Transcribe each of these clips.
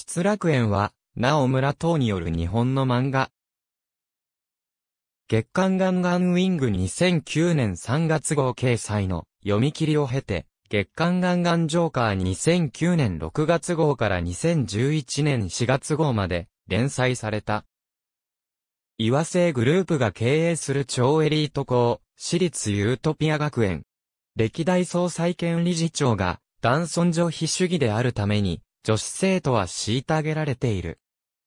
失楽園は、なお村等による日本の漫画。月刊ガンガンウィング2009年3月号掲載の読み切りを経て、月刊ガンガンジョーカー2009年6月号から2011年4月号まで連載された。岩瀬グループが経営する超エリート校、私立ユートピア学園。歴代総裁権理事長が、男尊女卑主義であるために、女子生徒は虐げられている。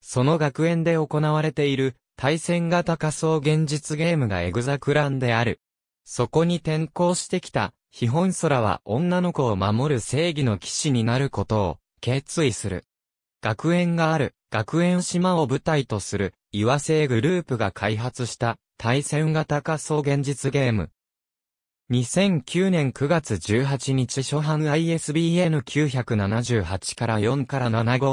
その学園で行われている対戦型仮想現実ゲームがエグザクランである。そこに転校してきた、ヒホンソラは女の子を守る正義の騎士になることを決意する。学園がある、学園島を舞台とする、岩製グループが開発した対戦型仮想現実ゲーム、2009年9月18日初版 ISBN 978から4から75752689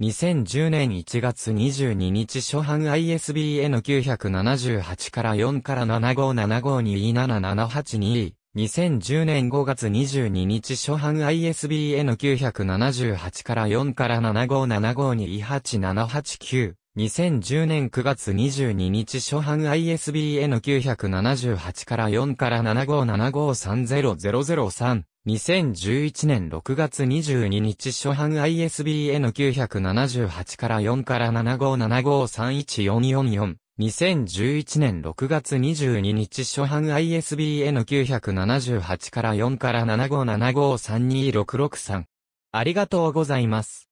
3。2010年1月22日初版 ISBN 978から4から7575227782。2010年5月22日初版 ISBN 978から4から7575287889。2010年9月22日初版 ISBN 978から4から7 5 7 5 3 0 0 0 3 2011年6月22日初版 ISBN 978から4から7 5 7 5 3 1 4 4 4 2011年6月22日初版 ISBN 978から4から7575326663。ありがとうございます。